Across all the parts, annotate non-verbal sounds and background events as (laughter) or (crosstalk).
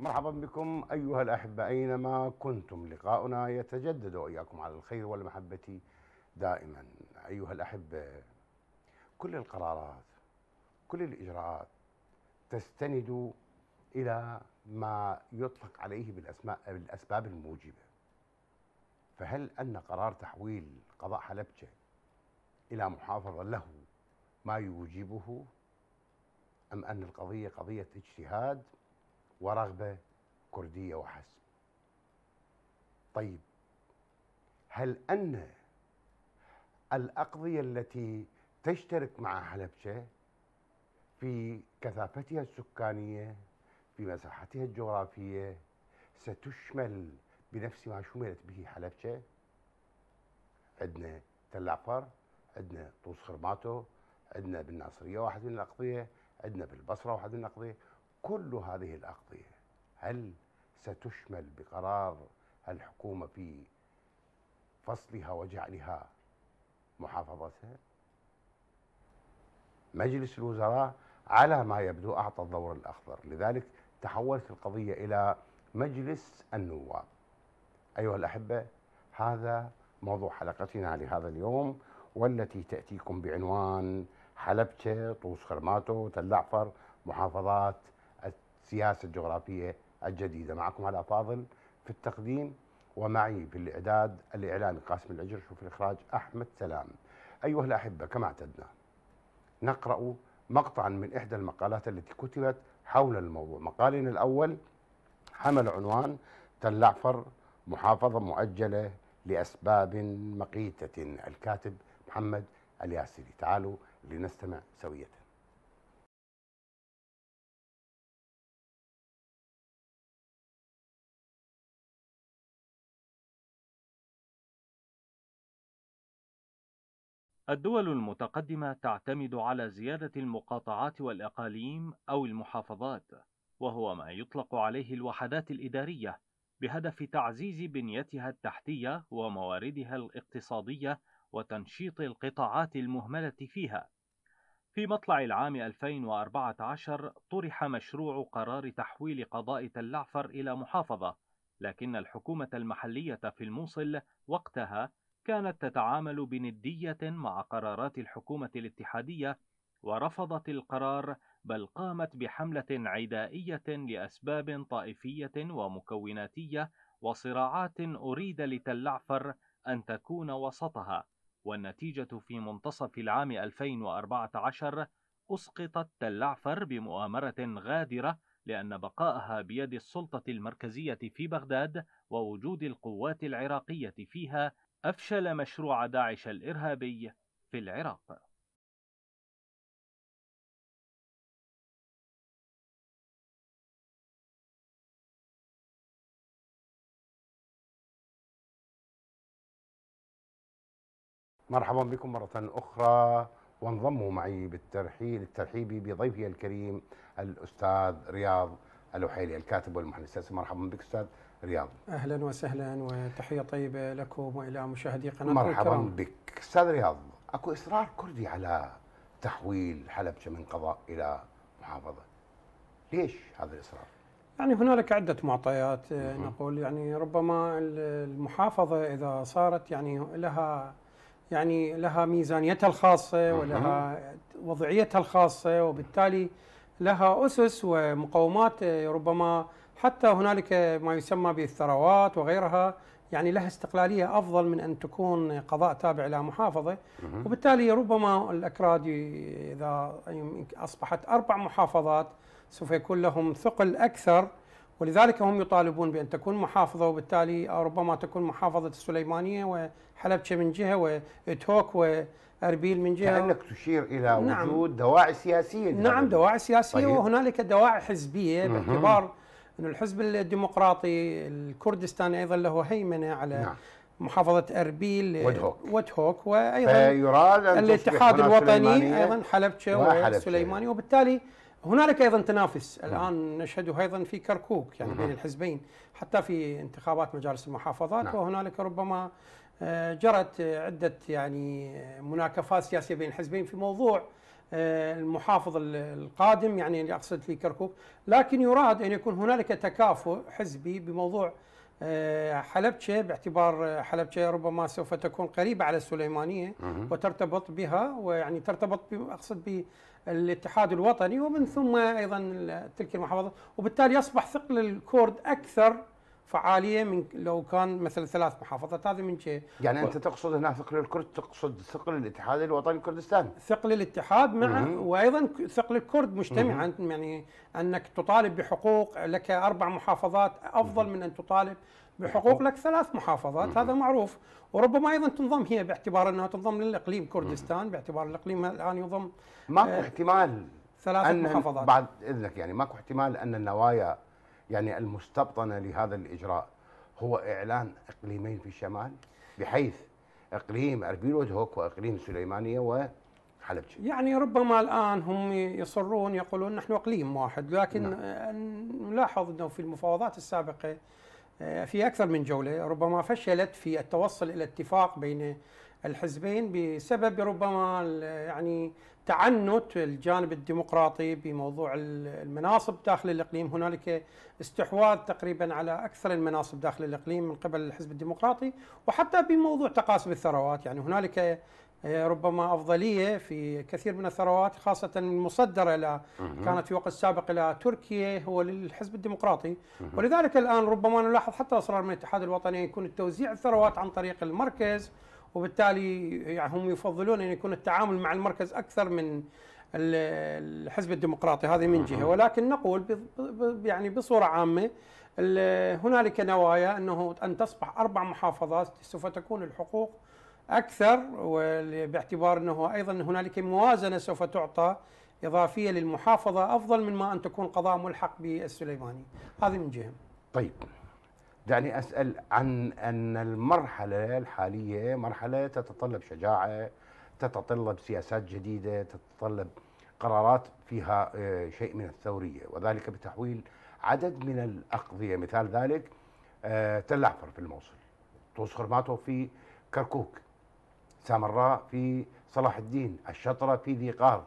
مرحبا بكم أيها الأحبة أينما كنتم لقاؤنا يتجدد وإياكم على الخير والمحبة دائما أيها الأحبة كل القرارات كل الإجراءات تستند إلى ما يطلق عليه بالأسماء بالأسباب الموجبة فهل أن قرار تحويل قضاء حلبجة إلى محافظة له ما يوجبه أم أن القضية قضية اجتهاد ورغبة كردية وحسب طيب هل أن الأقضية التي تشترك مع حلبشة في كثافتها السكانية في مساحتها الجغرافية ستشمل بنفس ما شملت به حلبشة عندنا تل عفر عندنا طوس خرماتو عندنا بالناصرية واحد من الأقضية عندنا بالبصرة واحد من الأقضية كل هذه الأقضية هل ستشمل بقرار الحكومة في فصلها وجعلها محافظة مجلس الوزراء على ما يبدو أعطى الدور الأخضر لذلك تحولت القضية إلى مجلس النواب أيها الأحبة هذا موضوع حلقتنا لهذا اليوم والتي تأتيكم بعنوان حلبشة طوس خرماتو تلعفر محافظات السياسة الجغرافية الجديدة معكم على فاضل في التقديم ومعي في الإعداد الإعلامي قاسم الأجرش وفي الإخراج أحمد سلام أيها الأحبة كما اعتدنا نقرأ مقطعا من إحدى المقالات التي كتبت حول الموضوع مقالنا الأول حمل عنوان تلعفر محافظة مؤجلة لأسباب مقيتة الكاتب محمد الياسري تعالوا لنستمع سوية الدول المتقدمة تعتمد على زيادة المقاطعات والأقاليم أو المحافظات، وهو ما يطلق عليه الوحدات الإدارية، بهدف تعزيز بنيتها التحتية ومواردها الاقتصادية وتنشيط القطاعات المهملة فيها. في مطلع العام 2014 طرح مشروع قرار تحويل قضاء تلعفر إلى محافظة، لكن الحكومة المحلية في الموصل وقتها كانت تتعامل بندية مع قرارات الحكومة الاتحادية ورفضت القرار بل قامت بحملة عدائية لأسباب طائفية ومكوناتية وصراعات أريد لتلعفر أن تكون وسطها والنتيجة في منتصف العام 2014 أسقطت تلعفر بمؤامرة غادرة لأن بقائها بيد السلطة المركزية في بغداد ووجود القوات العراقية فيها أفشل مشروع داعش الإرهابي في العراق مرحبا بكم مرة أخرى وانضموا معي بالترحيل الترحيبي بضيفي الكريم الأستاذ رياض الوحيلي الكاتب والمحلل السياسي مرحبا بك أستاذ رياض اهلا وسهلا وتحيه طيبه لكم والى مشاهدي قناه مرحبا الكرم. بك استاذ رياض اكو اصرار كردي على تحويل حلب من قضاء الى محافظه ليش هذا الاصرار يعني هنالك عده معطيات آه، نقول يعني ربما المحافظه اذا صارت يعني لها يعني لها ميزانيتها الخاصه ولها وضعيتها الخاصه وبالتالي لها اسس ومقومات آه، ربما حتى هنالك ما يسمى بالثروات وغيرها يعني لها استقلاليه افضل من ان تكون قضاء تابع الى محافظه وبالتالي ربما الاكراد اذا اصبحت اربع محافظات سوف يكون لهم ثقل اكثر ولذلك هم يطالبون بان تكون محافظه وبالتالي ربما تكون محافظه السليمانيه وحلبشه من جهه وتوك واربيل من جهه كانك تشير الى نعم. وجود دواعي سياسيه نعم دواعي سياسيه طيب. وهنالك دواعي حزبيه باعتبار أن الحزب الديمقراطي الكردستاني أيضا له هيمنة على نعم. محافظة أربيل وتهوك وتهوك وأيضا يراد أن الاتحاد الوطني أيضا حلبشة يعني. وسليماني وبالتالي هنالك ايضا تنافس نعم. الان نشهده ايضا في كركوك يعني نعم. بين الحزبين حتى في انتخابات مجالس المحافظات نعم. وهنالك ربما آه، جرت عده يعني آه، مناكفات سياسيه بين الحزبين في موضوع آه، المحافظ القادم يعني اقصد في كركوك لكن يراد ان يكون هنالك تكافؤ حزبي بموضوع آه، حلبشة باعتبار حلبشة ربما سوف تكون قريبة على السليمانية وترتبط بها ويعني ترتبط أقصد بالاتحاد الوطني ومن ثم أيضا تلك المحافظة وبالتالي يصبح ثقل الكورد أكثر فعاليه من لو كان مثلا ثلاث محافظات هذه من شيء يعني و... انت تقصد هنا ثقل الكرد تقصد ثقل الاتحاد الوطني الكردستان ثقل الاتحاد مع مم. وايضا ثقل الكرد مجتمعا مم. يعني انك تطالب بحقوق لك اربع محافظات افضل مم. من ان تطالب بحقوق لك ثلاث محافظات مم. هذا معروف وربما ايضا تنضم هي باعتبار انها تنضم للاقليم كردستان مم. باعتبار الاقليم الان يضم ماكو آه احتمال ثلاث محافظات بعد اذنك يعني ماكو احتمال ان النوايا يعني المستبطنه لهذا الاجراء هو اعلان اقليمين في الشمال بحيث اقليم اربيل ودهوك واقليم سليمانيه و يعني ربما الان هم يصرون يقولون نحن اقليم واحد لكن نعم. نلاحظ انه في المفاوضات السابقه آه، في اكثر من جوله ربما فشلت في التوصل الى اتفاق بين الحزبين بسبب ربما يعني تعنت الجانب الديمقراطي بموضوع المناصب داخل الاقليم، هنالك استحواذ تقريبا على اكثر المناصب داخل الاقليم من قبل الحزب الديمقراطي، وحتى بموضوع تقاسم الثروات، يعني هنالك آه، ربما افضليه في كثير من الثروات خاصه المصدره الى كانت في وقت سابق الى تركيا هو للحزب الديمقراطي ولذلك الان ربما نلاحظ حتى اصرار من الاتحاد الوطني يكون توزيع الثروات عن طريق المركز وبالتالي يعني هم يفضلون ان يكون التعامل مع المركز اكثر من الحزب الديمقراطي هذه من جهه ولكن نقول يعني بصوره عامه هنالك نوايا انه ان تصبح اربع محافظات سوف تكون الحقوق اكثر باعتبار انه ايضا هنالك موازنه سوف تعطى اضافيه للمحافظه افضل من ما ان تكون قضاء ملحق بالسليماني هذه من جهه طيب دعني أسأل عن أن المرحلة الحالية مرحلة تتطلب شجاعة تتطلب سياسات جديدة تتطلب قرارات فيها آه، شيء من الثورية وذلك بتحويل عدد من الأقضية مثال ذلك آه، تل عفر في الموصل طوس ماتو في كركوك سامراء في صلاح الدين الشطرة في ذي قار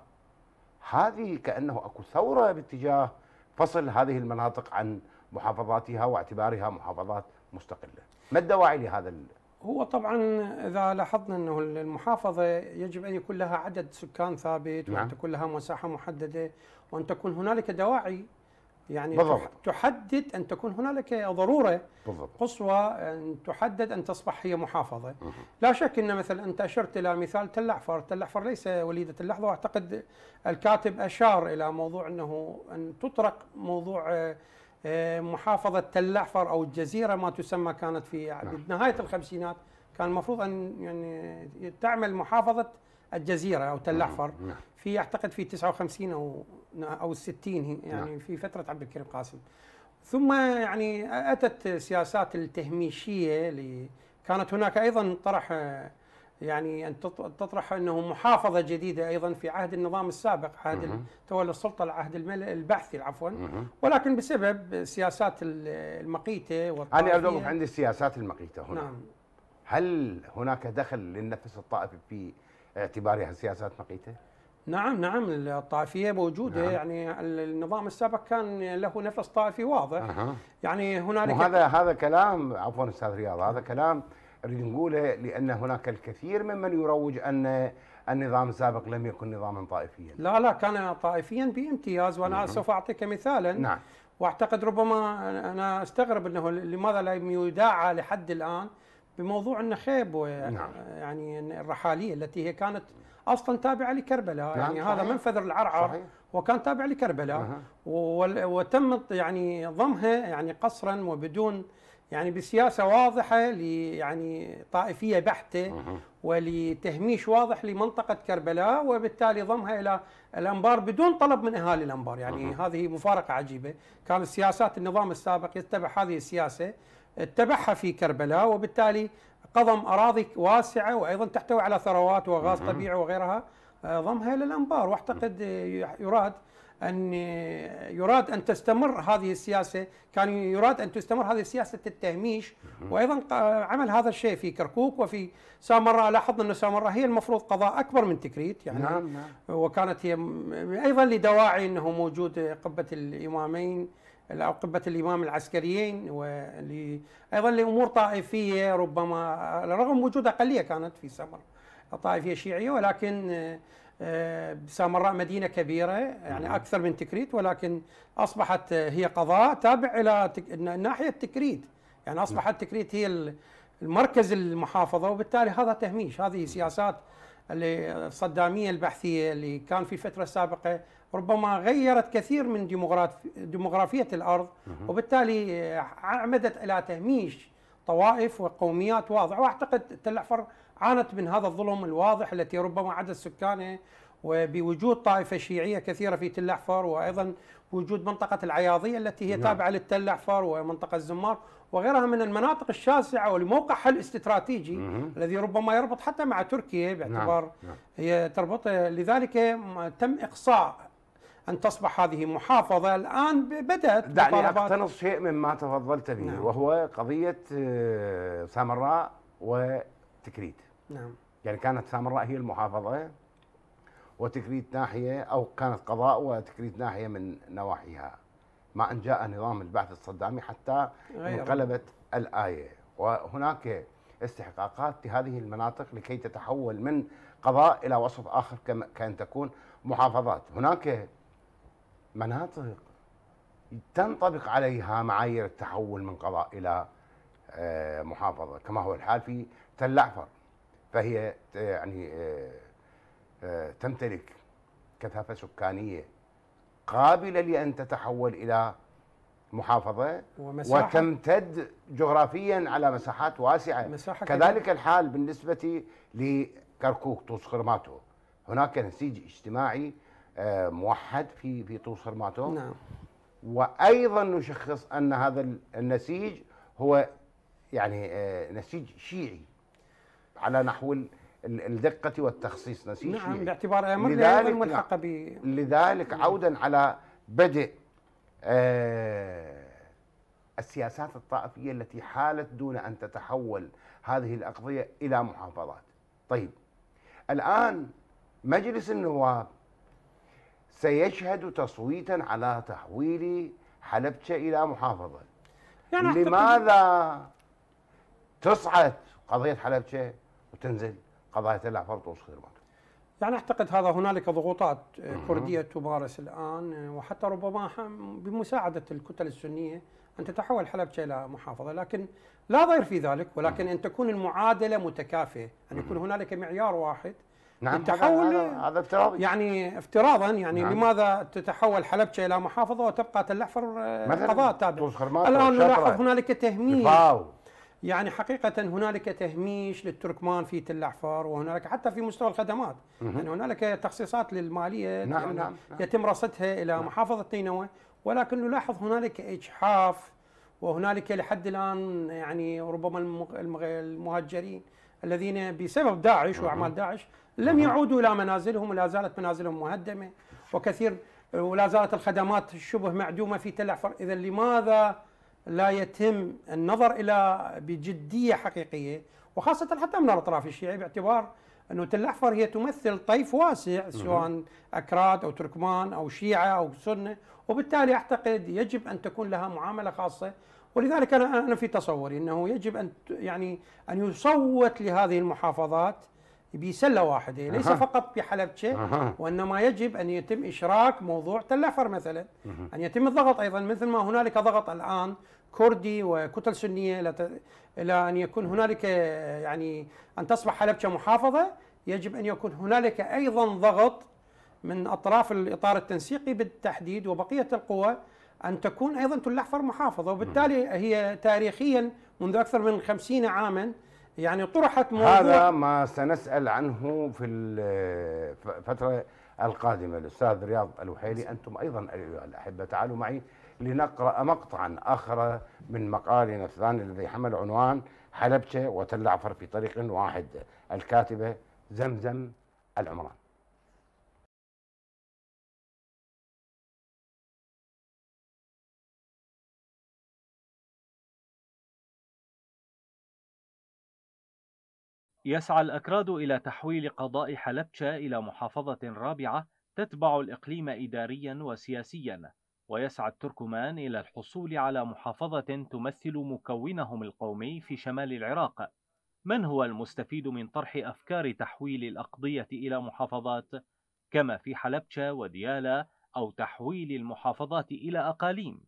هذه كأنه أكو ثورة باتجاه فصل هذه المناطق عن محافظاتها واعتبارها محافظات مستقله. ما الدواعي لهذا ال... هو طبعا اذا لاحظنا انه المحافظه يجب ان يكون لها عدد سكان ثابت نعم. وان تكون لها مساحه محدده وان تكون هنالك دواعي يعني بالضبط. تحدد ان تكون هنالك ضروره بالضبط. قصوى ان تحدد ان تصبح هي محافظه مه. لا شك ان مثلا انت اشرت الى مثال تل احفر تل احفر ليس وليده اللحظه واعتقد الكاتب اشار الى موضوع انه ان تطرق موضوع آه، محافظة تل أو الجزيرة ما تسمى كانت نعم. في نهاية الخمسينات كان المفروض أن يعني تعمل محافظة الجزيرة أو تل نعم، نعم. في أعتقد في 59 أو أو 60 يعني في فترة عبد الكريم قاسم ثم يعني أتت سياسات التهميشية كانت هناك أيضا طرح يعني أن تطرح أنه محافظة جديدة أيضا في عهد النظام السابق عهد تولى السلطة العهد البعثي عفوا ولكن بسبب سياسات المقيتة أنا أدوقف عند السياسات المقيتة هنا نعم هل هناك دخل للنفس الطائفي في اعتبارها سياسات مقيته؟ نعم نعم الطائفيه موجوده نعم. يعني النظام السابق كان له نفس طائفي واضح أه. يعني هنالك هذا هذا كلام عفوا استاذ رياض هذا كلام نريد نقوله لان هناك الكثير ممن يروج ان النظام السابق لم يكن نظاما طائفيا. لا لا كان طائفيا بامتياز وانا نعم. سوف اعطيك مثالا نعم واعتقد ربما انا استغرب انه لماذا لم يداعى لحد الان بموضوع النخيب نعم. يعني الرحاليه التي هي كانت اصلا تابعه لكربلاء نعم يعني صحيح. هذا منفذ العرعر صحيح. وكان تابع لكربلاء أه. وتم يعني ضمها يعني قصرا وبدون يعني بسياسه واضحه يعني طائفيه بحته ولتهميش واضح لمنطقه كربلاء وبالتالي ضمها الى الانبار بدون طلب من اهالي الانبار يعني هذه مفارقه عجيبه كان سياسات النظام السابق يتبع هذه السياسه اتبعها في كربلاء وبالتالي قضم اراضي واسعه وايضا تحتوي على ثروات وغاز طبيعي وغيرها آه، ضمها الى الانبار واعتقد آه، يراد ان يراد ان تستمر هذه السياسه، كان يراد ان تستمر هذه سياسه التهميش وايضا عمل هذا الشيء في كركوك وفي سامراء لاحظنا ان سامراء هي المفروض قضاء اكبر من تكريت يعني نعم نعم. وكانت هي ايضا لدواعي انه موجود قبه الامامين او قبه الامام العسكريين وايضا لامور طائفيه ربما رغم وجود اقليه كانت في سامراء طائفيه شيعيه ولكن آه، سامراء مدينه كبيره يعني نعم. اكثر من تكريت ولكن اصبحت آه، هي قضاء تابع الى ناحيه تكريت يعني نعم. اصبحت تكريت هي المركز المحافظه وبالتالي هذا تهميش هذه نعم. سياسات الصداميه البحثيه اللي كان في فتره سابقه ربما غيرت كثير من ديموغرافيه الارض وبالتالي آه، عمدت الى تهميش طوائف وقوميات واضحه واعتقد تل احفر عانت من هذا الظلم الواضح التي ربما عدد سكانها وبوجود طائفة شيعية كثيرة في تل أحفار وأيضا وجود منطقة العياضية التي هي نعم. تابعة للتل أحفار ومنطقة الزمار وغيرها من المناطق الشاسعة ولموقعها الاستراتيجي مم. الذي ربما يربط حتى مع تركيا نعم، باعتبار نعم. هي تربط لذلك تم إقصاء أن تصبح هذه محافظة الآن بدأت دعني أقتنص شيء مما تفضلت به نعم. وهو قضية آه، سامراء وتكريت نعم يعني كانت سامراء هي المحافظة إيه؟ وتكريت ناحية أو كانت قضاء وتكريت ناحية من نواحيها مع أن جاء نظام البعث الصدامي حتى انقلبت الآية وهناك استحقاقات لهذه المناطق لكي تتحول من قضاء إلى وصف آخر كأن تكون محافظات هناك مناطق تنطبق عليها معايير التحول من قضاء إلى آه، محافظة كما هو الحال في تل الأحفر فهي يعني آه، آه، تمتلك كثافة سكانية قابلة لأن تتحول إلى محافظة ومساحة وتمتد جغرافيا على مساحات واسعة مساحة كذلك الحال بالنسبة لكركوك طوس خرماتو هناك نسيج اجتماعي آه، موحد في في طوس خرماتو نعم وأيضا نشخص أن هذا النسيج هو يعني نسيج شيعي على نحو الدقة والتخصيص نسيج نعم باعتبار امر لذلك ملحقة نعم. ب لذلك نعم. عودا على بدء آه السياسات الطائفية التي حالت دون أن تتحول هذه الأقضية إلى محافظات طيب الآن مجلس النواب سيشهد تصويتا على تحويل حلبشة إلى محافظة يعني لماذا تصعد قضية حلبشة وتنزل قضايا تلعب وتصير ماتش يعني اعتقد هذا هنالك ضغوطات كرديه تمارس الان وحتى ربما بمساعده الكتل السنيه ان تتحول حلبجه الى محافظه، لكن لا ضير في ذلك ولكن ان تكون المعادله متكافئه، ان يكون هنالك معيار واحد نعم التحول هذا افتراضي يعني افتراضا يعني نعم. لماذا تتحول حلبجه الى محافظه وتبقى تلحفر آه، قضاء تابع الان نلاحظ هنالك تهميش يعني حقيقة هنالك تهميش للتركمان في تل أحفار وهنالك حتى في مستوى الخدمات يعني هنالك تخصيصات للمالية نعم يعني نعم, نعم. يتم رصدها إلى نعم محافظة نينوى ولكن نلاحظ هنالك إجحاف وهنالك لحد الآن يعني ربما المهجرين الذين بسبب داعش وأعمال داعش لم يعودوا إلى منازلهم ولا زالت منازلهم مهدمة وكثير ولا زالت الخدمات شبه معدومة في تل أحفار إذا لماذا لا يتم النظر الى بجديه حقيقيه وخاصه حتى من الاطراف الشيعي باعتبار انه تل الاحفر هي تمثل طيف واسع سواء اكراد او تركمان او شيعه او سنه وبالتالي اعتقد يجب ان تكون لها معامله خاصه ولذلك انا انا في تصوري انه يجب ان يعني ان يصوت لهذه المحافظات بسله واحده ليس أه. فقط بحلبشه أه. وانما يجب ان يتم اشراك موضوع تل عفر مثلا أه. ان يتم الضغط ايضا مثل ما هنالك ضغط الان كردي وكتل سنيه الى ان يكون هنالك يعني ان تصبح حلبشه محافظه يجب ان يكون هنالك ايضا ضغط من اطراف الاطار التنسيقي بالتحديد وبقيه القوى ان تكون ايضا تل محافظه وبالتالي هي تاريخيا منذ اكثر من 50 عاما يعني طرحت موضوع هذا ما سنسأل عنه في الفترة القادمة الأستاذ رياض الوحيلي أنتم أيضا أيها الأحبة تعالوا معي لنقرأ مقطعا آخر من مقالنا الثاني الذي حمل عنوان حلبشة وتلعفر في طريق واحد الكاتبة زمزم العمران يسعى الأكراد إلى تحويل قضاء حلبشة إلى محافظة رابعة تتبع الإقليم إداريا وسياسيا ويسعى التركمان إلى الحصول على محافظة تمثل مكونهم القومي في شمال العراق من هو المستفيد من طرح أفكار تحويل الأقضية إلى محافظات كما في حلبشة وديالا أو تحويل المحافظات إلى أقاليم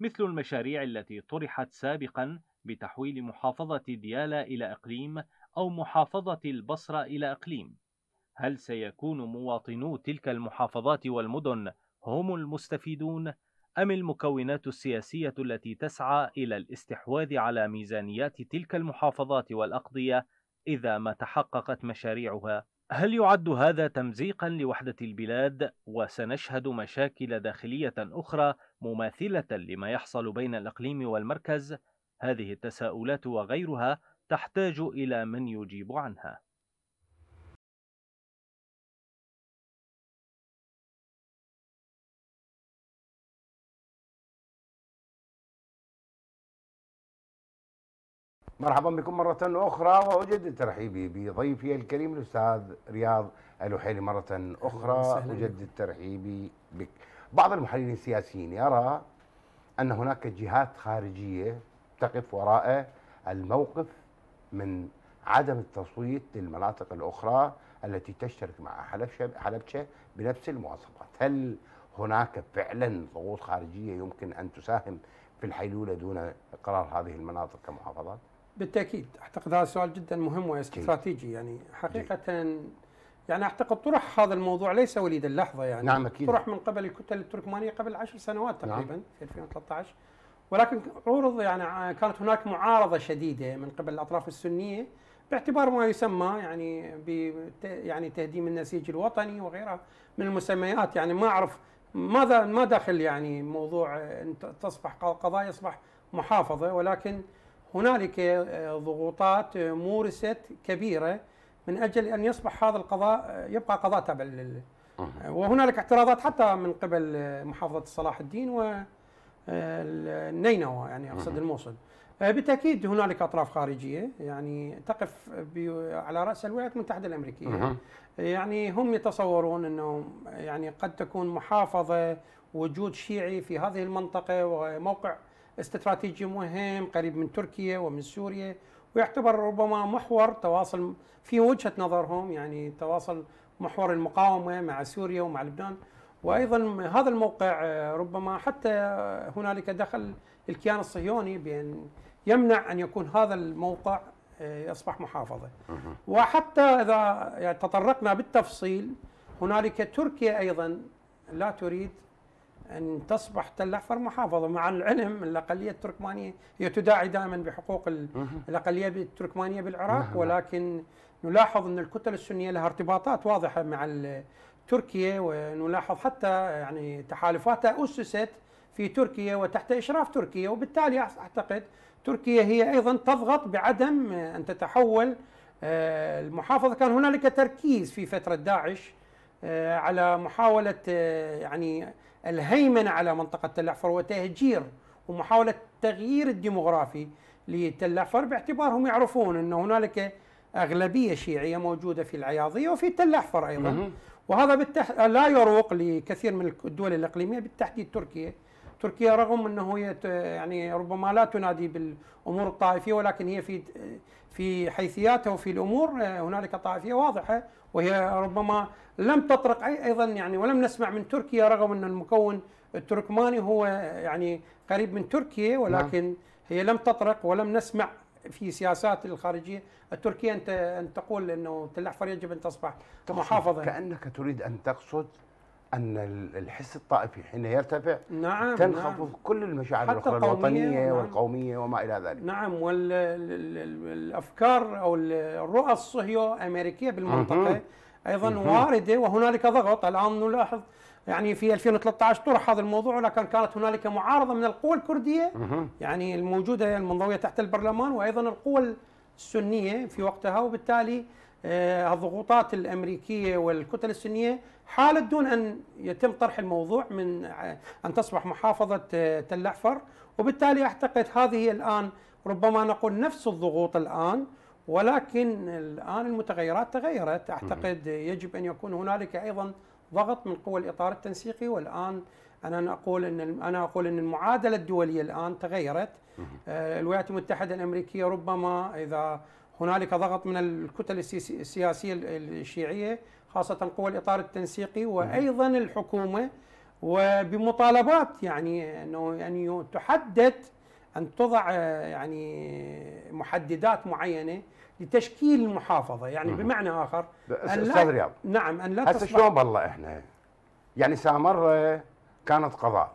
مثل المشاريع التي طرحت سابقا بتحويل محافظة ديالا إلى إقليم أو محافظة البصرة إلى إقليم هل سيكون مواطنو تلك المحافظات والمدن هم المستفيدون أم المكونات السياسية التي تسعى إلى الاستحواذ على ميزانيات تلك المحافظات والأقضية إذا ما تحققت مشاريعها؟ هل يعد هذا تمزيقا لوحدة البلاد وسنشهد مشاكل داخلية أخرى مماثلة لما يحصل بين الإقليم والمركز؟ هذه التساؤلات وغيرها تحتاج إلى من يجيب عنها. مرحبا بكم مرة أخرى وأجد ترحيبي بضيفي الكريم الأستاذ رياض الوحيلي مرة أخرى أجد ترحيبي بك بعض المحللين السياسيين يرى أن هناك جهات خارجية تقف وراء الموقف من عدم التصويت للمناطق الأخرى التي تشترك مع حلبشة, بنفس المواصفات هل هناك فعلا ضغوط خارجية يمكن أن تساهم في الحيلولة دون إقرار هذه المناطق كمحافظات؟ بالتأكيد أعتقد هذا سؤال جدا مهم واستراتيجي يعني حقيقة يعني أعتقد طرح هذا الموضوع ليس وليد اللحظة يعني نعم أكيد. طرح من قبل الكتل التركمانية قبل عشر سنوات تقريبا نعم. في 2013 ولكن عرض يعني كانت هناك معارضه شديده من قبل الاطراف السنيه باعتبار ما يسمى يعني ب يعني تهديم النسيج الوطني وغيرها من المسميات يعني ما اعرف ماذا ما دخل يعني موضوع أن تصبح قضايا يصبح محافظه ولكن هنالك آه، ضغوطات آه، مورست كبيره من اجل ان يصبح هذا القضاء آه، يبقى قضاء تابع لل وهنالك اعتراضات حتى من قبل محافظه صلاح الدين و النينوى يعني اقصد الموصل آه، بالتاكيد هنالك اطراف خارجيه يعني تقف على راس الولايات المتحده الامريكيه يعني هم يتصورون انه يعني قد تكون محافظه وجود شيعي في هذه المنطقه وموقع استراتيجي مهم قريب من تركيا ومن سوريا ويعتبر ربما محور تواصل في وجهه نظرهم يعني تواصل محور المقاومه مع سوريا ومع لبنان وايضا هذا الموقع آه، ربما حتى هنالك دخل الكيان الصهيوني بان يمنع ان يكون هذا الموقع يصبح آه، محافظه. وحتى اذا يعني تطرقنا بالتفصيل هنالك تركيا ايضا لا تريد ان تصبح تل احفر محافظه مع العلم الاقليه التركمانيه هي تداعي دائما بحقوق الاقليه التركمانيه بالعراق نعم، نعم. ولكن نلاحظ ان الكتل السنيه لها ارتباطات واضحه مع تركيا ونلاحظ حتى يعني تحالفاتها أسست في تركيا وتحت إشراف تركيا وبالتالي أعتقد تركيا هي أيضا تضغط بعدم أن تتحول آه، المحافظة كان هنالك تركيز في فترة داعش آه، على محاولة آه، يعني الهيمنة على منطقة تل أحفر وتهجير ومحاولة التغيير الديموغرافي لتل أحفر باعتبارهم يعرفون أن هنالك أغلبية شيعية موجودة في العياضية وفي تل أحفر أيضا وهذا بالتح... لا يروق لكثير من الدول الاقليميه بالتحديد تركيا تركيا رغم انه هي يعني ربما لا تنادي بالامور الطائفيه ولكن هي في في حيثياتها وفي الامور آه، هنالك طائفيه واضحه وهي ربما لم تطرق ايضا يعني ولم نسمع من تركيا رغم ان المكون التركماني هو يعني قريب من تركيا نعم. ولكن نعم. هي لم تطرق ولم نسمع في سياسات الخارجيه التركيه انت ان تقول انه تل الاحفر يجب ان تصبح محافظه كانك تريد ان تقصد ان الحس الطائفي حين يرتفع نعم تنخفض نعم كل المشاعر الاخرى الوطنيه نعم والقوميه وما الى ذلك نعم والافكار او الرؤى الصهيو امريكيه بالمنطقه ايضا وارده وهنالك ضغط الان نلاحظ يعني في 2013 طرح هذا الموضوع ولكن كانت هنالك معارضه من القوى الكرديه يعني الموجوده المنضويه تحت البرلمان وايضا القوى السنيه في وقتها وبالتالي آه، الضغوطات الامريكيه والكتل السنيه حالت دون ان يتم طرح الموضوع من آه، ان تصبح محافظه آه، تل احفر وبالتالي اعتقد هذه الان ربما نقول نفس الضغوط الان ولكن الان المتغيرات تغيرت اعتقد يجب ان يكون هنالك ايضا ضغط من قوى الإطار التنسيقي والآن أنا أقول أن أنا أقول أن المعادلة الدولية الآن تغيرت آه، الولايات المتحدة الأمريكية ربما إذا هنالك ضغط من الكتل السياسية الشيعية خاصة قوى الإطار التنسيقي وأيضا الحكومة وبمطالبات يعني أنه يعني تحدد أن تضع آه، يعني محددات معينة لتشكيل المحافظه يعني مم. بمعنى اخر أن لا استاذ رياض نعم ان لا هسه شلون بالله احنا يعني سامره كانت قضاء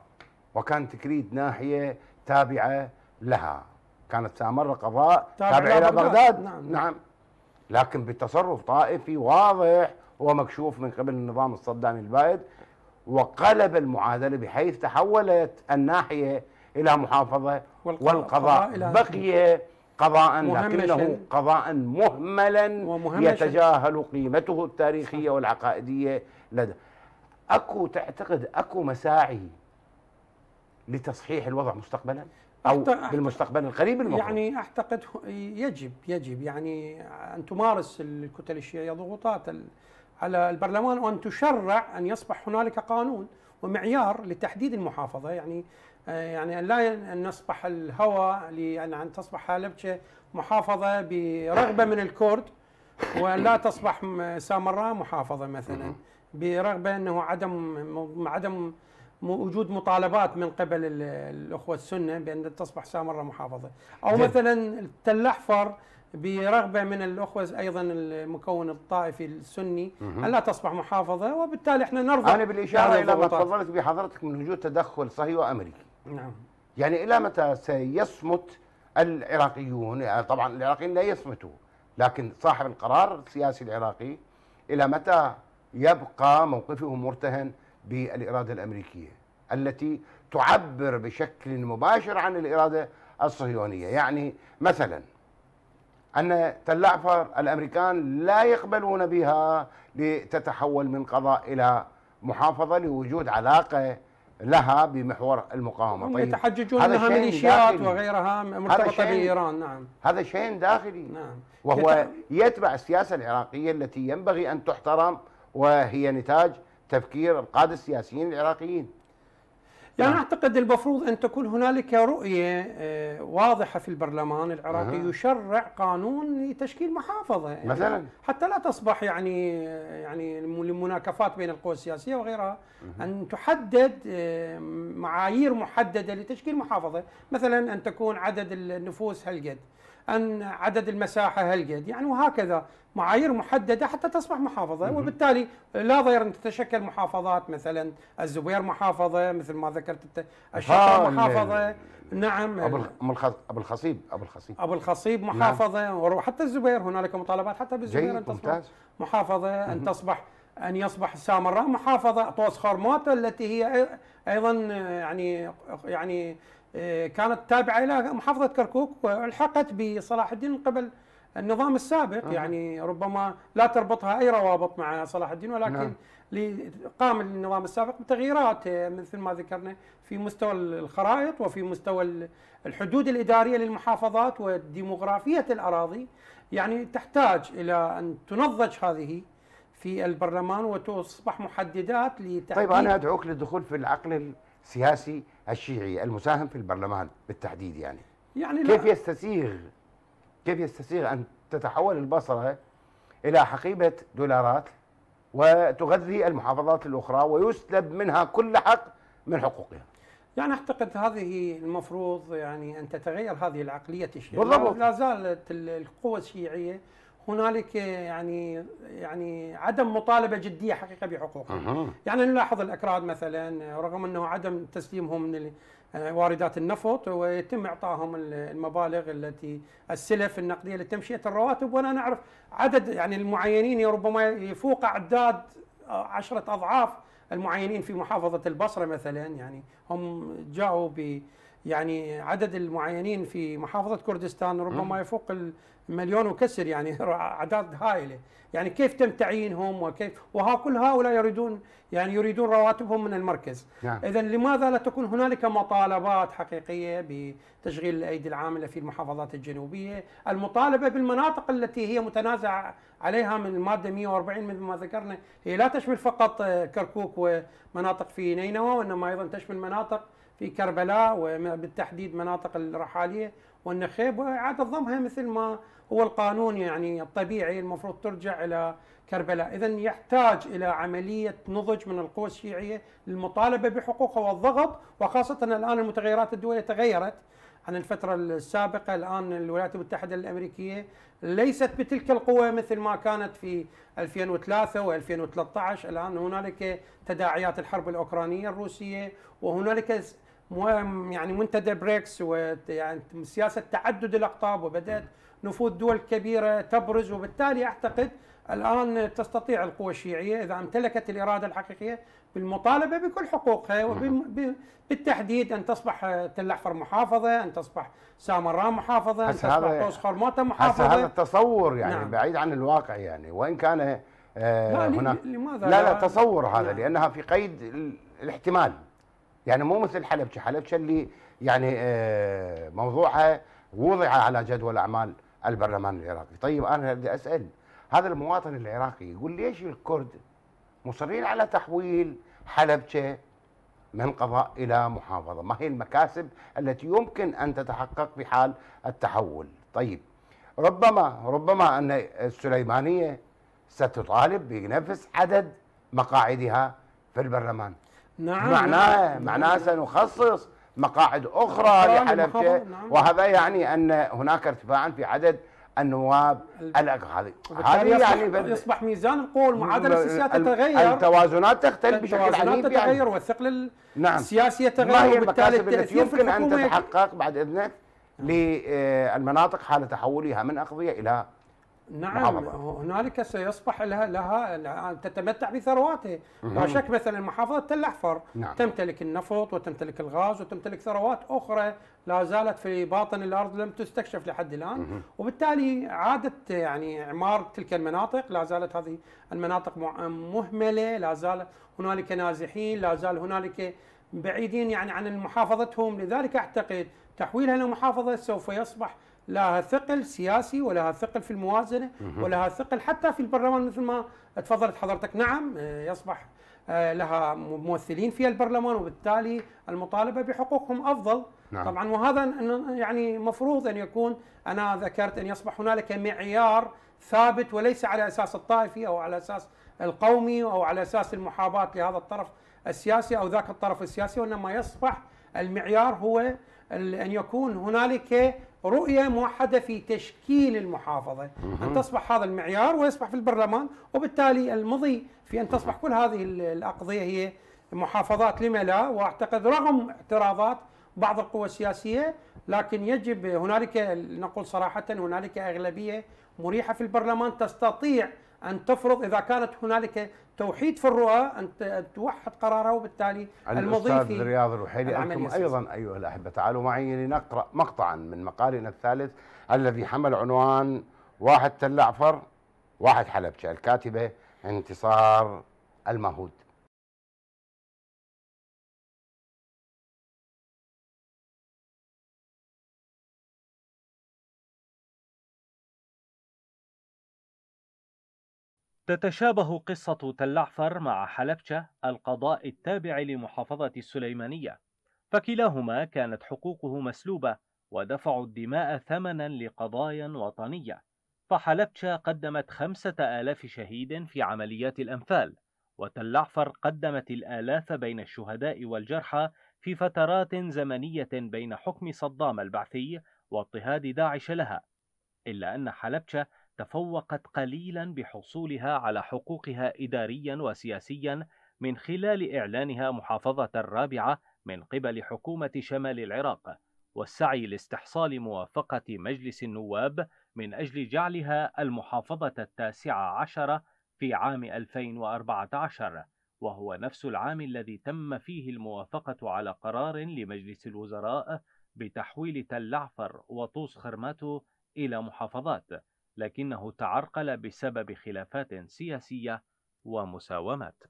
وكان تكريد ناحيه تابعه لها كانت سامره قضاء تابعه الى بغداد نعم. نعم, نعم. لكن بتصرف طائفي واضح ومكشوف من قبل النظام الصدامي البائد وقلب المعادله بحيث تحولت الناحيه الى محافظه والقضاء, والقضاء بقي قضاء لكنه قضاء مهملا يتجاهل قيمته التاريخية والعقائدية لدى أكو تعتقد أكو مساعي لتصحيح الوضع مستقبلا أو بالمستقبل القريب المفروض يعني أعتقد يجب يجب يعني أن تمارس الكتل الشيعية ضغوطات على البرلمان وأن تشرع أن يصبح هنالك قانون ومعيار لتحديد المحافظة يعني آه، يعني أن لا أن نصبح الهوى لأن أن تصبح حلبجة محافظة برغبة من الكرد وأن لا تصبح سامراء محافظة مثلا برغبة أنه عدم عدم وجود مطالبات من قبل الأخوة السنة بأن تصبح سامراء محافظة أو مثلا تل أحفر برغبة من الأخوة أيضا المكون الطائفي السني أن لا تصبح محافظة وبالتالي احنا نرضى أنا بالإشارة إلى ما تفضلت بحضرتك من وجود تدخل صهيوني وأمريكي نعم يعني إلى متى سيصمت العراقيون يعني طبعا العراقيين لا يصمتوا لكن صاحب القرار السياسي العراقي إلى متى يبقى موقفه مرتهن بالإرادة الأمريكية التي تعبر بشكل مباشر عن الإرادة الصهيونية يعني مثلا أن تلعفر الأمريكان لا يقبلون بها لتتحول من قضاء إلى محافظة لوجود علاقة لها بمحور المقاومه طيب يتحججون انها ميليشيات وغيرها مرتبطه بايران نعم هذا شيء داخلي نعم وهو يتبع السياسه العراقيه التي ينبغي ان تحترم وهي نتاج تفكير القاده السياسيين العراقيين يعني اعتقد المفروض ان تكون هنالك رؤيه آه، واضحه في البرلمان العراقي أه. يشرع قانون لتشكيل محافظه يعني مثلا يعني حتى لا تصبح يعني يعني المناكفات بين القوى السياسيه وغيرها أه. ان تحدد آه، معايير محدده لتشكيل محافظه مثلا ان تكون عدد النفوس هالقد ان عدد المساحه هالقد يعني وهكذا معايير محدده حتى تصبح محافظه وبالتالي لا ضير ان تتشكل محافظات مثلا الزبير محافظه مثل ما ذكرت انت آه، محافظه نعم ابو الخصيب ابو الخصيب ابو الخصيب نعم. محافظه نعم. وحتى الزبير هنالك مطالبات حتى بالزبير ان تصبح ممتاز. محافظه ان تصبح ان يصبح سامراء محافظه طوس خرموت التي هي ايضا يعني يعني آه، كانت تابعه الى محافظه كركوك والحقت بصلاح الدين قبل النظام السابق آه. يعني ربما لا تربطها اي روابط مع صلاح الدين ولكن نعم. قام النظام السابق بتغييرات آه، مثل ما ذكرنا في مستوى الخرائط وفي مستوى الحدود الاداريه للمحافظات وديموغرافيه الاراضي يعني تحتاج الى ان تنضج هذه في البرلمان وتصبح محددات لتحديد طيب انا ادعوك للدخول في العقل السياسي الشيعي المساهم في البرلمان بالتحديد يعني يعني كيف يستسيغ كيف يستطيع أن تتحول البصرة إلى حقيبة دولارات وتغذي المحافظات الأخرى ويسلب منها كل حق من حقوقها يعني اعتقد هذه المفروض يعني ان تتغير هذه العقليه الشيعيه بالضبط لا زالت القوى الشيعيه هنالك يعني يعني عدم مطالبه جديه حقيقه بحقوقها يعني نلاحظ الاكراد مثلا رغم انه عدم تسليمهم من واردات النفط ويتم اعطائهم المبالغ التي السلف النقديه لتمشيه الرواتب وانا نعرف عدد يعني المعينين ربما يفوق اعداد عشرة اضعاف المعينين في محافظه البصره مثلا يعني هم جاؤوا ب يعني عدد المعينين في محافظة كردستان ربما يفوق المليون وكسر يعني (laughs) أعداد هائلة يعني كيف تم تعيينهم وكيف وها كل هؤلاء يريدون يعني يريدون رواتبهم من المركز نعم. إذا لماذا لا تكون هنالك مطالبات حقيقية بتشغيل الأيدي العاملة في المحافظات الجنوبية المطالبة بالمناطق التي هي متنازعة عليها من المادة 140 مثل ما ذكرنا هي لا تشمل فقط كركوك ومناطق في نينوى وإنما أيضا تشمل مناطق في كربلاء وبالتحديد مناطق الرحاليه والنخيب واعاده ضمها مثل ما هو القانون يعني الطبيعي المفروض ترجع الى كربلاء، اذا يحتاج الى عمليه نضج من القوى الشيعيه للمطالبه بحقوقها والضغط وخاصه الان المتغيرات الدوليه تغيرت عن الفترة السابقة الآن الولايات المتحدة الأمريكية ليست بتلك القوة مثل ما كانت في 2003 و2013 الآن هنالك تداعيات الحرب الأوكرانية الروسية وهنالك يعني منتدى بريكس ويعني سياسه تعدد الاقطاب وبدات نفوذ دول كبيره تبرز وبالتالي اعتقد الان تستطيع القوى الشيعيه اذا امتلكت الاراده الحقيقيه بالمطالبه بكل حقوقها وبالتحديد نعم. ان تصبح تل احفر محافظه، ان تصبح سامراء محافظه، ان تصبح طوس خرموطه محافظه هذا التصور يعني نعم. بعيد عن الواقع يعني وان كان آه لا هناك لماذا لا لا تصور هذا نعم. لانها في قيد الاحتمال يعني مو مثل حلبشه حلبشه اللي يعني آه، موضوعها وضع على جدول اعمال البرلمان العراقي طيب انا بدي اسال هذا المواطن العراقي يقول ليش الكرد مصرين على تحويل حلبشه من قضاء الى محافظه ما هي المكاسب التي يمكن ان تتحقق في حال التحول طيب ربما ربما ان السليمانيه ستطالب بنفس عدد مقاعدها في البرلمان نعم معناه نعم معناه سنخصص مقاعد أخرى لحلب نعم وهذا يعني أن هناك ارتفاعا في عدد النواب هذه يعني يصبح ميزان القوى المعادله السياسيه تتغير التوازنات تختلف بشكل عنيف تتغير يعني. والثقل نعم. السياسي يتغير ما هي المكاسب التي يمكن ان تتحقق بعد اذنك نعم. للمناطق حال تحولها من اقضيه الى نعم هنالك سيصبح لها لها تتمتع بثرواتها لا شك مثلا محافظه تل احفر نعم. تمتلك النفط وتمتلك الغاز وتمتلك ثروات اخرى لا زالت في باطن الارض لم تستكشف لحد الان وبالتالي عادت يعني اعمار تلك المناطق لا زالت هذه المناطق مهمله لا زال هنالك نازحين لا زال هنالك بعيدين يعني عن محافظتهم لذلك اعتقد تحويلها الى محافظه سوف يصبح لها ثقل سياسي ولها ثقل في الموازنه ولها ثقل حتى في البرلمان مثل ما تفضلت حضرتك نعم آه، يصبح آه، لها ممثلين في البرلمان وبالتالي المطالبه بحقوقهم افضل نعم. طبعا وهذا يعني مفروض ان يكون انا ذكرت ان يصبح هنالك معيار ثابت وليس على اساس الطائفي او على اساس القومي او على اساس المحاباه لهذا الطرف السياسي او ذاك الطرف السياسي وانما يصبح المعيار هو ان يكون هنالك رؤية موحدة في تشكيل المحافظة أن تصبح هذا المعيار ويصبح في البرلمان وبالتالي المضي في أن تصبح كل هذه الأقضية هي محافظات لما لا وأعتقد رغم اعتراضات بعض القوى السياسية لكن يجب هنالك نقول صراحة هنالك أغلبية مريحة في البرلمان تستطيع ان تفرض اذا كانت هنالك توحيد في الرؤى ان توحد قراره وبالتالي المضي في رياض الوحيلي انتم ايضا ايها الاحبه تعالوا معي لنقرا مقطعا من مقالنا الثالث الذي حمل عنوان واحد تل واحد حلبشه الكاتبه انتصار المهود تتشابه قصة تلعفر مع حلبشة القضاء التابع لمحافظة السليمانية فكلاهما كانت حقوقه مسلوبة ودفعوا الدماء ثمنا لقضايا وطنية فحلبشة قدمت خمسة آلاف شهيد في عمليات الأنفال وتلعفر قدمت الآلاف بين الشهداء والجرحى في فترات زمنية بين حكم صدام البعثي واضطهاد داعش لها إلا أن حلبشة تفوقت قليلا بحصولها على حقوقها إداريا وسياسيا من خلال إعلانها محافظة الرابعة من قبل حكومة شمال العراق والسعي لاستحصال موافقة مجلس النواب من أجل جعلها المحافظة التاسعة عشرة في عام 2014 وهو نفس العام الذي تم فيه الموافقة على قرار لمجلس الوزراء بتحويل تل وطوس خرماتو إلى محافظات لكنه تعرقل بسبب خلافات سياسية ومساومات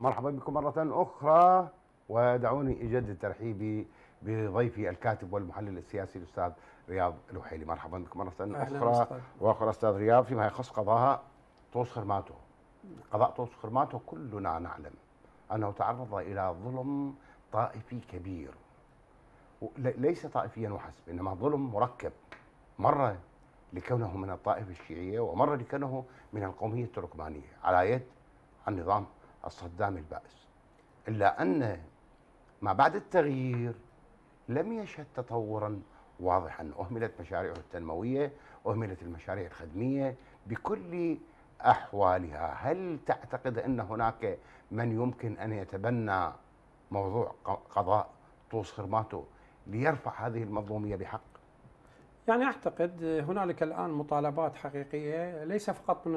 مرحبا بكم مرة أخرى ودعوني أجدد ترحيبي بضيفي الكاتب والمحلل السياسي الأستاذ رياض الوحيلي مرحبا بكم مرة أخرى وأخرى أستاذ رياض فيما يخص قضاها طوس خرماته قضاء طوس خرماته كلنا نعلم أنه تعرض إلى ظلم طائفي كبير ليس طائفيا وحسب إنما ظلم مركب مرة لكونه من الطائفة الشيعية ومرة لكونه من القومية التركمانية على يد النظام الصدام البائس إلا أن ما بعد التغيير لم يشهد تطورا واضحا أهملت مشاريعه التنموية أهملت المشاريع الخدمية بكل احوالها هل تعتقد ان هناك من يمكن ان يتبنى موضوع قضاء طوس خرماتو ليرفع هذه المظلوميه بحق يعني اعتقد هنالك الان مطالبات حقيقيه ليس فقط من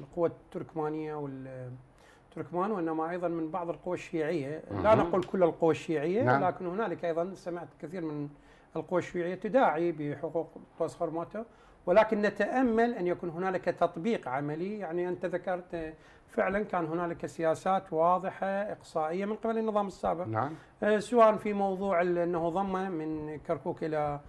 القوى التركمانيه والتركمان وانما ايضا من بعض القوى الشيعيه، لا نقول كل القوى الشيعيه نعم. لكن هنالك ايضا سمعت كثير من القوى الشيعيه تداعي بحقوق طوس خرماتو ولكن نتامل ان يكون هنالك تطبيق عملي يعني انت ذكرت فعلا كان هنالك سياسات واضحه اقصائيه من قبل النظام السابق نعم. آه، سواء في موضوع انه ضمه من كركوك الى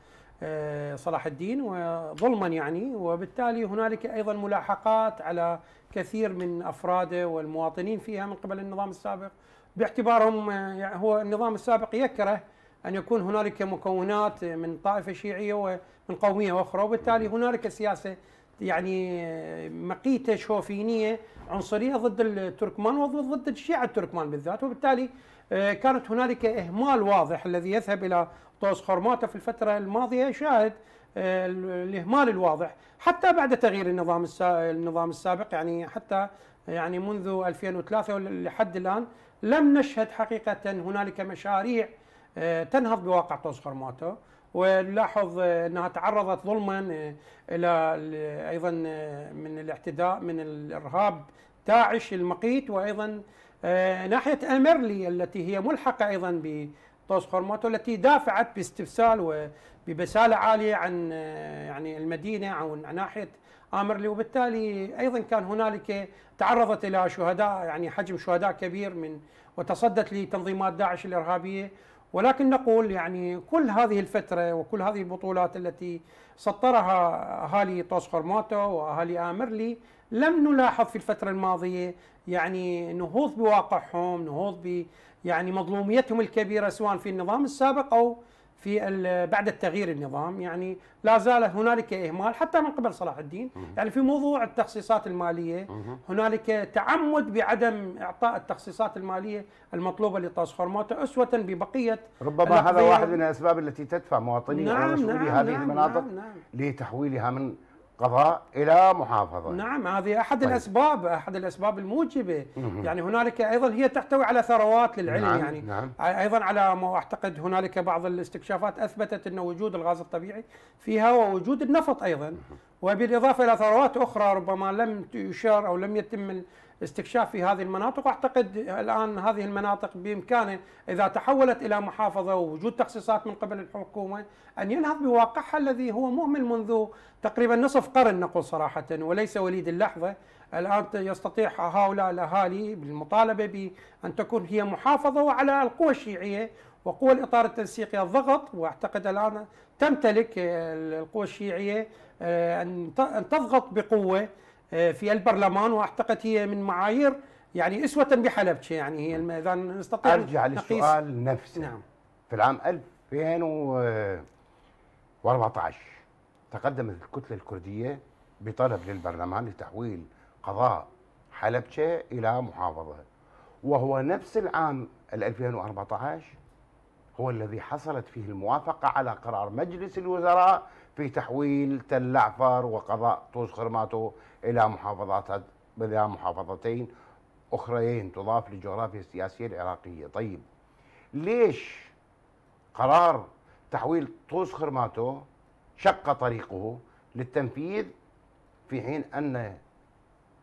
آه، صلاح الدين وظلما يعني وبالتالي هنالك ايضا ملاحقات على كثير من افراده والمواطنين فيها من قبل النظام السابق باعتبارهم آه، يعني هو النظام السابق يكره أن يكون هنالك مكونات من طائفة شيعية ومن قومية أخرى وبالتالي هنالك سياسة يعني مقيتة شوفينية عنصرية ضد التركمان وضد الشيعة التركمان بالذات وبالتالي آه، كانت هنالك إهمال واضح الذي يذهب إلى طوس خرماطة في الفترة الماضية شاهد آه، الإهمال الواضح حتى بعد تغيير النظام النظام السابق يعني حتى يعني منذ 2003 لحد الآن لم نشهد حقيقة هنالك مشاريع آه، تنهض بواقع طوس خرماته ونلاحظ آه، انها تعرضت ظلما آه، الى ايضا من الاعتداء من الارهاب داعش المقيت وايضا ناحيه امرلي التي هي ملحقه ايضا بطوس خرماته التي دافعت باستفسال وببساله عاليه عن يعني المدينه او ناحيه امرلي وبالتالي ايضا كان هنالك تعرضت الى شهداء يعني حجم شهداء كبير من وتصدت لتنظيمات داعش الارهابيه ولكن نقول يعني كل هذه الفترة وكل هذه البطولات التي سطرها أهالي طوس خرماتو وأهالي آمرلي لم نلاحظ في الفترة الماضية يعني نهوض بواقعهم نهوض ب يعني مظلوميتهم الكبيرة سواء في النظام السابق أو في بعد التغيير النظام يعني لا زال هنالك اهمال حتى من قبل صلاح الدين يعني في موضوع التخصيصات الماليه هنالك تعمد بعدم اعطاء التخصيصات الماليه المطلوبه لطاس خرماطه اسوه ببقيه ربما هذا واحد من الاسباب التي تدفع مواطني نعم نعم هذه نعم المناطق نعم نعم لتحويلها من قضاء الى محافظه نعم هذه احد طيب. الاسباب احد الاسباب الموجبه يعني هنالك ايضا هي تحتوي على ثروات للعلم نعم. يعني نعم. ايضا على ما اعتقد هنالك بعض الاستكشافات اثبتت ان وجود الغاز الطبيعي فيها ووجود النفط ايضا وبالاضافه الى ثروات اخرى ربما لم يشار او لم يتم استكشاف في هذه المناطق واعتقد الان هذه المناطق بامكانه اذا تحولت الى محافظه ووجود تخصيصات من قبل الحكومه ان ينهض بواقعها الذي هو مؤمن منذ تقريبا نصف قرن نقول صراحه وليس وليد اللحظه الان يستطيع هؤلاء الاهالي بالمطالبه بان تكون هي محافظه وعلى القوى الشيعيه وقوى الاطار التنسيقي الضغط واعتقد الان تمتلك القوى الشيعيه آه، ان تضغط بقوه آه، في البرلمان واعتقد هي من معايير يعني اسوه بحلبش يعني هي اذا نستطيع ارجع للسؤال نفسه نعم في العام 2014 تقدمت الكتله الكرديه بطلب للبرلمان لتحويل قضاء حلبشه الى محافظه وهو نفس العام 2014 هو الذي حصلت فيه الموافقه على قرار مجلس الوزراء في تحويل تل العفر وقضاء طوس خرماتو إلى محافظات إلى محافظتين أخريين تضاف للجغرافيا السياسية العراقية طيب ليش قرار تحويل طوس خرماتو شق طريقه للتنفيذ في حين أن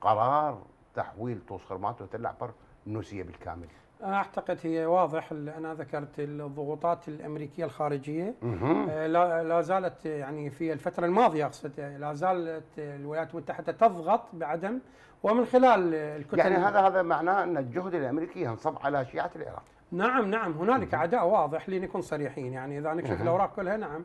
قرار تحويل طوس خرماتو وتل العفر نسي بالكامل اعتقد هي واضح انا ذكرت الضغوطات الامريكيه الخارجيه آه، لا, لا زالت يعني في الفتره الماضيه اقصد آه، لا زالت الولايات المتحده تضغط بعدم ومن خلال الكتل يعني هذا هذا معناه ان الجهد الامريكي ينصب على شيعه العراق نعم نعم هنالك عداء واضح لنكون صريحين يعني اذا نكشف الاوراق كلها نعم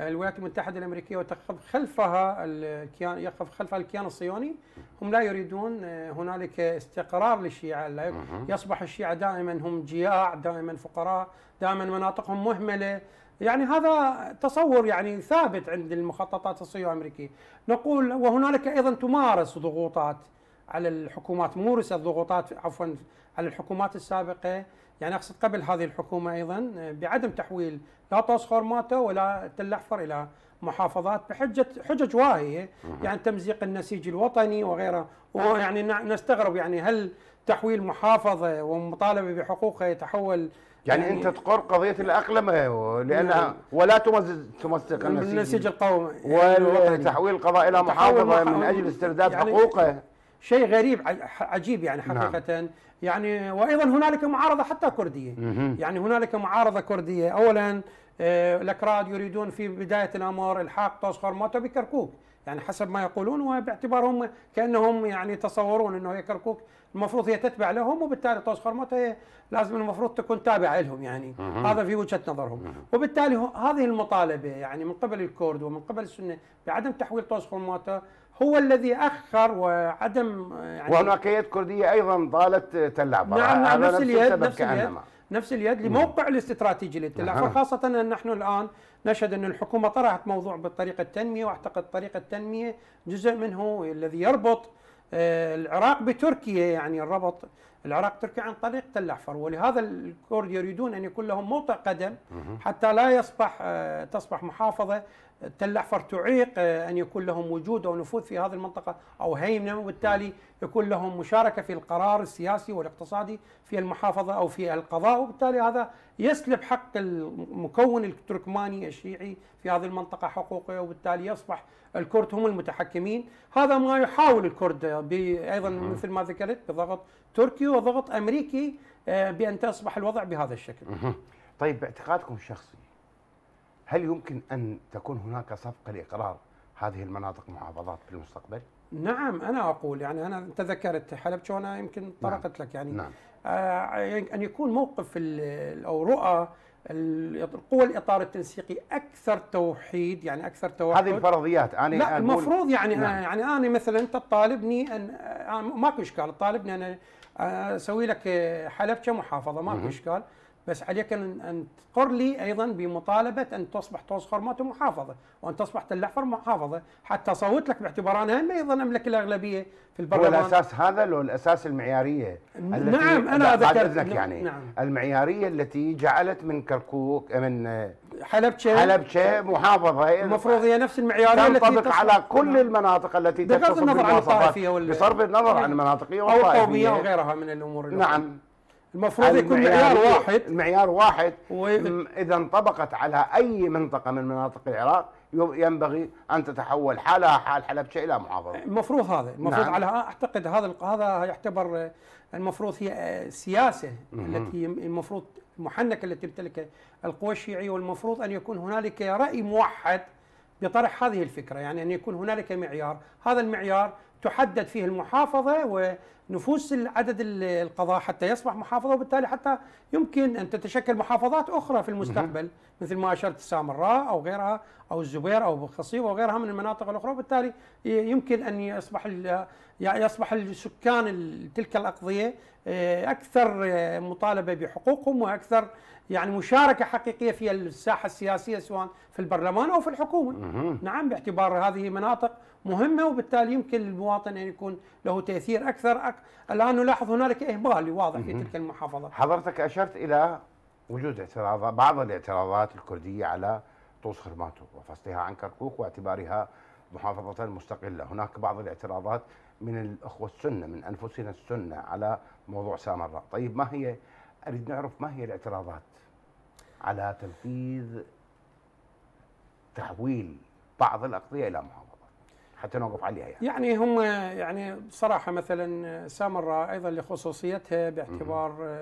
الولايات المتحده الامريكيه وتخف خلفها الكيان يخف خلفها الكيان الصهيوني هم لا يريدون آه، هنالك استقرار للشيعه لا يصبح الشيعه دائما هم جياع دائما فقراء دائما مناطقهم مهمله يعني هذا تصور يعني ثابت عند المخططات الصهيونيه الامريكيه نقول وهنالك ايضا تمارس ضغوطات على الحكومات مورست ضغوطات عفوا على الحكومات السابقه يعني اقصد قبل هذه الحكومه ايضا آه، بعدم تحويل لا طوس خورماتا ولا تل احفر الى محافظات بحجه حجج واهيه يعني تمزيق النسيج الوطني وغيره ويعني نستغرب يعني هل تحويل محافظه ومطالبه بحقوقها يتحول يعني, يعني انت تقر قضيه الاقلمه لانها نعم. ولا تمزق النسيج النسيج القومي وتحويل يعني القضاء الى محافظه من اجل استرداد يعني حقوقه شيء غريب عجيب يعني نعم. حقيقة نعم. يعني وأيضا هنالك معارضة حتى كردية مه. يعني هنالك معارضة كردية أولا آه، الأكراد يريدون في بداية الأمر إلحاق طوسخر موتو بكركوك يعني حسب ما يقولون وباعتبارهم كأنهم يعني تصورون أنه هي كركوك المفروض هي تتبع لهم وبالتالي طوسخر موتو هي لازم المفروض تكون تابعة لهم يعني مه. هذا في وجهة نظرهم مه. وبالتالي هذه المطالبة يعني من قبل الكرد ومن قبل السنة بعدم تحويل طوسخر موتو هو الذي اخر وعدم يعني وهناك يد كرديه ايضا ضالت تلعب نعم نعم نفس اليد نفس اليد نفس اليد لموقع الاستراتيجي للتلعب نعم. خاصه ان نحن الان نشهد ان الحكومه طرحت موضوع بالطريقه التنميه واعتقد طريقه التنميه جزء منه الذي يربط آه، العراق بتركيا يعني الربط العراق تركيا عن طريق تل احفر ولهذا الكرد يريدون ان يكون لهم موطئ قدم حتى لا يصبح آه، تصبح محافظه تل احفر تعيق آه، ان يكون لهم وجود او نفوذ في هذه المنطقه او هيمنه وبالتالي يكون لهم مشاركه في القرار السياسي والاقتصادي في المحافظه او في القضاء وبالتالي هذا يسلب حق المكون التركماني الشيعي في هذه المنطقة حقوقه وبالتالي يصبح الكرد هم المتحكمين هذا ما يحاول الكرد أيضا مثل ما ذكرت بضغط تركي وضغط أمريكي آه، بأن تصبح الوضع بهذا الشكل طيب باعتقادكم الشخصي هل يمكن أن تكون هناك صفقة لإقرار هذه المناطق محافظات في المستقبل؟ نعم انا اقول يعني انا انت ذكرت حلب وانا يمكن نعم. طرقت نعم. لك يعني نعم. آه، ان يكون موقف او رؤى القوى الاطار التنسيقي اكثر توحيد يعني اكثر توحد هذه الفرضيات انا لا المفروض يعني نعم. أنا يعني انا مثلا انت تطالبني ان آه، ماكو اشكال تطالبني انا آه، اسوي لك حلب كمحافظه ماكو اشكال بس عليك أن تقر لي أيضا بمطالبة أن تصبح طوس خرمات محافظة وأن تصبح تلحفر محافظة حتى صوت لك باعتبار انها أيضا أملك الأغلبية في البرلمان هو الأساس هذا لو الأساس المعيارية التي نعم أنا ذكرت يعني نعم المعيارية التي جعلت من كركوك من حلبشة حلبشة محافظة المفروض هي نفس المعيارية التي تنطبق على كل نعم. المناطق التي عن الطائفية بصرف النظر عن نعم. المناطقية والطائفية أو القومية وغيرها من الأمور نعم المفروض يكون معيار واحد المعيار واحد اذا انطبقت على اي منطقه من مناطق العراق ينبغي ان تتحول حالها حال حلبشه الى محافظه المفروض هذا المفروض نعم. على اعتقد هذا هذا يعتبر المفروض هي آه، سياسه التي المفروض المحنكه التي تمتلكها القوى الشيعيه والمفروض ان يكون هنالك راي موحد بطرح هذه الفكره يعني ان يكون هنالك معيار هذا المعيار تحدد فيه المحافظه ونفوس عدد القضاء حتى يصبح محافظه وبالتالي حتى يمكن ان تتشكل محافظات اخرى في المستقبل مثل ما اشرت سامراء او غيرها او الزبير او الخصيب وغيرها من المناطق الاخرى وبالتالي يمكن ان يصبح يعني يصبح السكان تلك الأقضية آه، أكثر آه، مطالبة بحقوقهم وأكثر يعني مشاركة حقيقية في الساحة السياسية سواء في البرلمان أو في الحكومة نعم باعتبار هذه مناطق مهمة وبالتالي يمكن للمواطن أن يكون له تأثير أكثر أك... الآن نلاحظ هنالك إهمال واضح في تلك المحافظة حضرتك أشرت إلى وجود اعتراضات بعض الاعتراضات الكردية على طوس خرماتو وفصلها عن كركوك واعتبارها محافظة مستقلة هناك بعض الاعتراضات من الأخوة السنة من أنفسنا السنة على موضوع سامراء طيب ما هي أريد نعرف ما هي الاعتراضات على تنفيذ تحويل بعض الأقضية إلى محافظة حتى نوقف عليها يعني. يعني هم يعني بصراحة مثلا سامراء أيضا لخصوصيتها باعتبار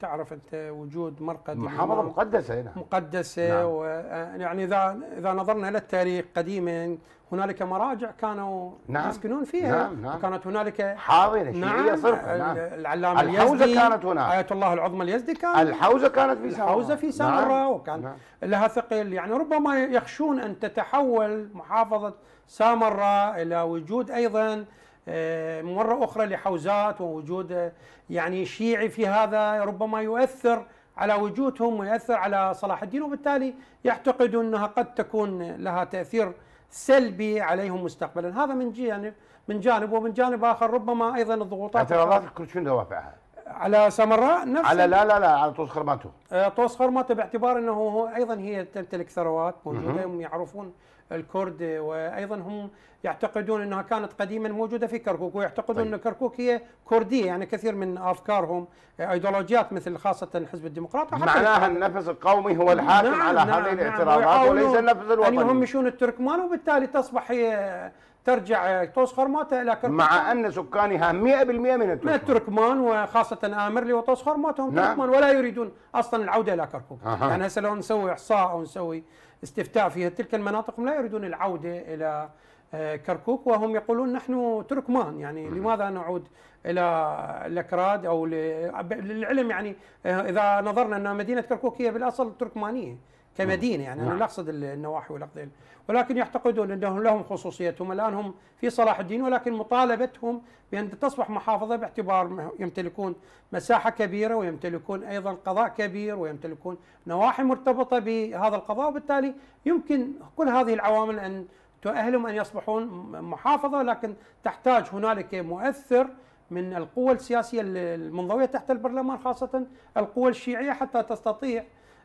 تعرف أنت وجود مرقد محافظة مقدسة هنا مقدسة نعم. ويعني إذا إذا نظرنا للتاريخ قديما هنالك مراجع كانوا نعم يسكنون فيها نعم نعم وكانت هنالك حاضنه نعم شيعيه نعم العلامه الحوزه اليزدي كانت هناك ايه الله العظمى اليزدي كان الحوزه كانت في سامراء الحوزه في سامراء نعم،, نعم وكان نعم لها ثقل يعني ربما يخشون ان تتحول محافظه سامراء الى وجود ايضا آه، مرة أخرى لحوزات ووجود آه، يعني شيعي في هذا ربما يؤثر على وجودهم ويؤثر على صلاح الدين وبالتالي يعتقدون أنها قد تكون لها تأثير سلبي عليهم مستقبلا هذا من جانب من جانب ومن جانب اخر ربما ايضا الضغوطات اعتراضات شنو دوافعها؟ على سامراء نفسه على لا لا لا على طوس خرماته آه، طوس خرماته باعتبار انه هو ايضا هي تمتلك ثروات موجوده هم يعرفون الكرد وايضا هم يعتقدون انها كانت قديما موجوده في كركوك ويعتقدون طيب. ان كركوك هي كرديه يعني كثير من افكارهم ايديولوجيات مثل خاصه الحزب الديمقراطي معناها النفس القومي هو الحاكم نعم على نعم هذه نعم. الاعتراضات نعم وليس النفس يعني الوطني يعني يهمشون التركمان وبالتالي تصبح هي ترجع توس ماتا الى كركوك مع ان سكانها 100% من التركمان من التركمان وخاصه امرلي وتوسخر ماتهم نعم. تركمان ولا يريدون اصلا العوده الى كركوك أه. يعني هسه لو نسوي احصاء او نسوي استفتاء في تلك المناطق لا يريدون العوده الى آه، كركوك وهم يقولون نحن تركمان يعني م. لماذا نعود الى الاكراد او للعلم يعني آه، اذا نظرنا ان مدينه كركوك هي بالاصل تركمانيه كمدينه يعني انا لا نعم. اقصد النواحي والاقضيه ولكن يعتقدون انهم لهم خصوصيتهم الان هم في صلاح الدين ولكن مطالبتهم بان تصبح محافظه باعتبار يمتلكون مساحه كبيره ويمتلكون ايضا قضاء كبير ويمتلكون نواحي مرتبطه بهذا القضاء وبالتالي يمكن كل هذه العوامل ان تؤهلهم ان يصبحون محافظه لكن تحتاج هنالك مؤثر من القوى السياسيه المنضويه تحت البرلمان خاصه القوى الشيعيه حتى تستطيع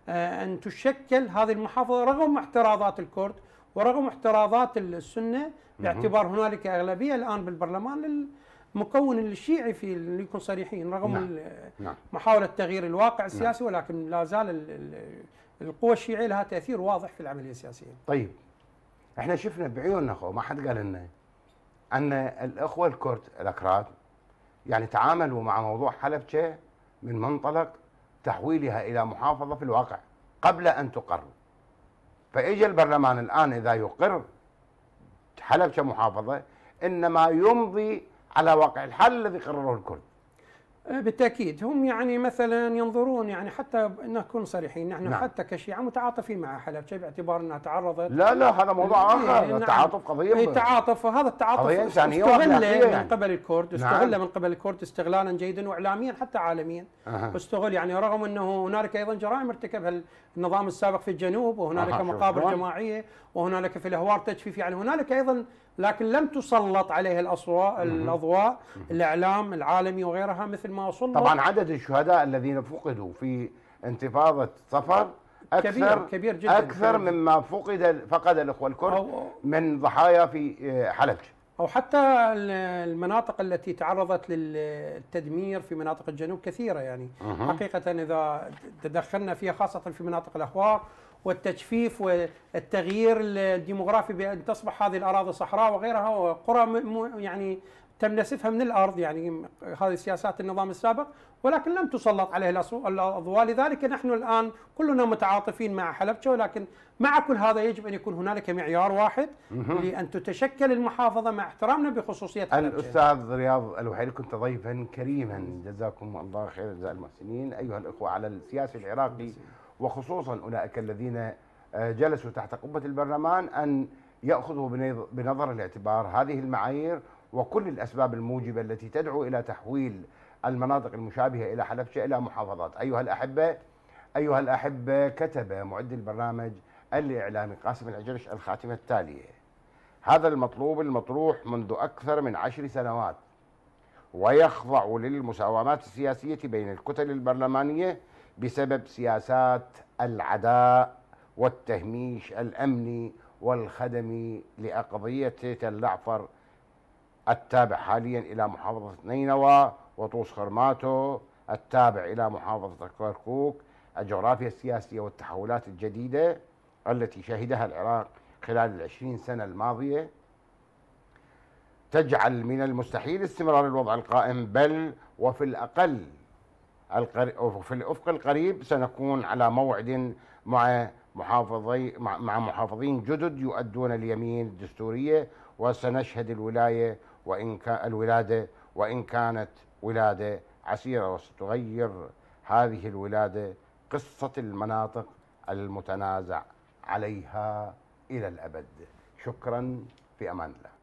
آه، أن تشكل هذه المحافظة رغم اعتراضات الكرد ورغم اعتراضات السنة باعتبار هنالك أغلبية الآن بالبرلمان للمكون الشيعي في نكون صريحين رغم نعم. نعم. محاولة تغيير الواقع نعم. السياسي نعم. ولكن لا زال القوى الشيعية لها تأثير واضح في العملية السياسية طيب احنا شفنا بعيوننا اخو ما حد قال لنا ان الاخوه الكرد الاكراد يعني تعاملوا مع موضوع حلبشه من منطلق تحويلها إلى محافظة في الواقع قبل أن تقر فاجى البرلمان الآن إذا يقر حلب كمحافظة إنما يمضي على واقع الحل الذي قرره الكل آه، بالتاكيد هم يعني مثلا ينظرون يعني حتى نكون صريحين نحن نعم. حتى كشيعه متعاطفين مع حلب باعتبار انها تعرضت لا لا هذا موضوع إيه، اخر إيه، نعم. التعاطف قضيه التعاطف إيه، تعاطف هذا التعاطف استغل يعني. نعم. من قبل الكرد استغل نعم. من قبل الكرد استغلالا جيدا واعلاميا حتى عالميا أه. استغل يعني رغم انه هنالك ايضا جرائم ارتكبها النظام السابق في الجنوب وهنالك أه. مقابر جماعيه وهنالك في الاهوار تجفيف يعني هنالك ايضا لكن لم تسلط عليه الاصواء الاضواء الاعلام العالمي وغيرها مثل ما وصلنا طبعا عدد الشهداء الذين فقدوا في انتفاضه صفر اكثر كبير, كبير جدا اكثر مما فقد فقد الاخوه الكرد من ضحايا في آه، حلب او حتى المناطق التي تعرضت للتدمير في مناطق الجنوب كثيره يعني حقيقه اذا تدخلنا فيها خاصه في مناطق الاخوار والتجفيف والتغيير الديموغرافي بأن تصبح هذه الأراضي صحراء وغيرها وقرى يعني تم نسفها من الارض يعني هذه سياسات النظام السابق ولكن لم تسلط عليه الاضواء لذلك نحن الان كلنا متعاطفين مع حلبشه ولكن مع كل هذا يجب ان يكون هنالك معيار واحد لان تتشكل المحافظه مع احترامنا بخصوصيه حلبشه. الاستاذ رياض الوحيد كنت ضيفا كريما جزاكم الله خير جزاء المحسنين ايها الاخوه على السياسي العراقي وخصوصا اولئك الذين آه، جلسوا تحت قبه البرلمان ان ياخذوا بنظر الاعتبار هذه المعايير وكل الأسباب الموجبة التي تدعو إلى تحويل المناطق المشابهة إلى حلبشة إلى محافظات أيها الأحبة أيها الأحبة كتب معد البرنامج الإعلامي قاسم العجرش الخاتمة التالية هذا المطلوب المطروح منذ أكثر من عشر سنوات ويخضع للمساومات السياسية بين الكتل البرلمانية بسبب سياسات العداء والتهميش الأمني والخدمي لأقضية تل الأعفر التابع حاليا إلى محافظة نينوى وطوس خرماتو التابع إلى محافظة كركوك الجغرافيا السياسية والتحولات الجديدة التي شهدها العراق خلال العشرين سنة الماضية تجعل من المستحيل استمرار الوضع القائم بل وفي الأقل وفي الأفق القريب سنكون على موعد مع محافظي مع محافظين جدد يؤدون اليمين الدستورية وسنشهد الولاية وإن كان الولادة وإن كانت ولادة عسيرة وستغير هذه الولادة قصة المناطق المتنازع عليها إلى الأبد شكرا في أمان الله